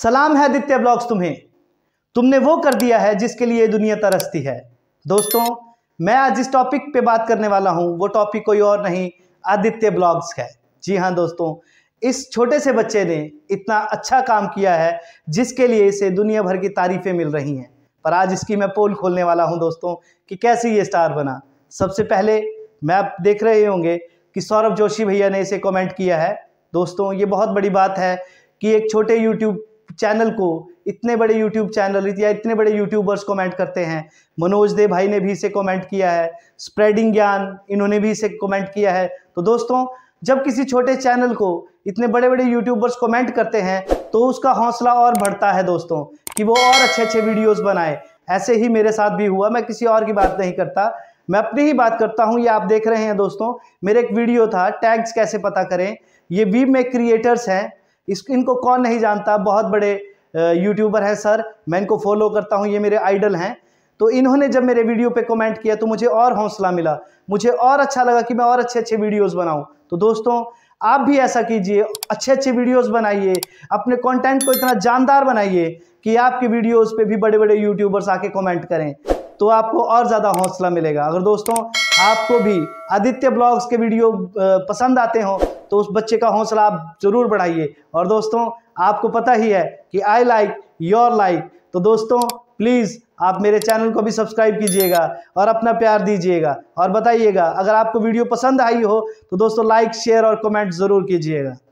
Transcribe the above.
सलाम है आदित्य ब्लॉग्स तुम्हें तुमने वो कर दिया है जिसके लिए दुनिया तरसती है दोस्तों मैं आज जिस टॉपिक पे बात करने वाला हूँ वो टॉपिक कोई और नहीं आदित्य ब्लॉग्स है जी हाँ दोस्तों इस छोटे से बच्चे ने इतना अच्छा काम किया है जिसके लिए इसे दुनिया भर की तारीफें मिल रही हैं पर आज इसकी मैं पोल खोलने वाला हूँ दोस्तों कि कैसे ये स्टार बना सबसे पहले मैं आप देख रहे होंगे कि सौरभ जोशी भैया ने इसे कमेंट किया है दोस्तों ये बहुत बड़ी बात है कि एक छोटे यूट्यूब चैनल को इतने बड़े यूट्यूब चैनल या इतने बड़े यूट्यूबर्स कमेंट करते हैं मनोज दे भाई ने भी इसे कमेंट किया है स्प्रेडिंग ज्ञान इन्होंने भी इसे कमेंट किया है तो दोस्तों जब किसी छोटे चैनल को इतने बड़े बड़े यूट्यूबर्स कमेंट करते हैं तो उसका हौसला और बढ़ता है दोस्तों कि वो और अच्छे अच्छे वीडियोज़ बनाए ऐसे ही मेरे साथ भी हुआ मैं किसी और की बात नहीं करता मैं अपनी ही बात करता हूँ ये आप देख रहे हैं दोस्तों मेरा एक वीडियो था टैग्स कैसे पता करें ये वी में क्रिएटर्स हैं इस इनको कौन नहीं जानता बहुत बड़े यूट्यूबर हैं सर मैं इनको फॉलो करता हूँ ये मेरे आइडल हैं तो इन्होंने जब मेरे वीडियो पे कमेंट किया तो मुझे और हौसला मिला मुझे और अच्छा लगा कि मैं और अच्छे अच्छे वीडियोस बनाऊं तो दोस्तों आप भी ऐसा कीजिए अच्छे अच्छे वीडियोस बनाइए अपने कंटेंट को इतना जानदार बनाइए कि आपके वीडियोस पे भी बड़े बड़े यूट्यूबर्स आके कमेंट करें तो आपको और ज़्यादा हौसला मिलेगा अगर दोस्तों आपको भी आदित्य ब्लॉग्स के वीडियो पसंद आते हों तो उस बच्चे का हौसला आप ज़रूर बढ़ाइए और दोस्तों आपको पता ही है कि आई लाइक योर लाइक तो दोस्तों प्लीज़ आप मेरे चैनल को भी सब्सक्राइब कीजिएगा और अपना प्यार दीजिएगा और बताइएगा अगर आपको वीडियो पसंद आई हो तो दोस्तों लाइक शेयर और कमेंट ज़रूर कीजिएगा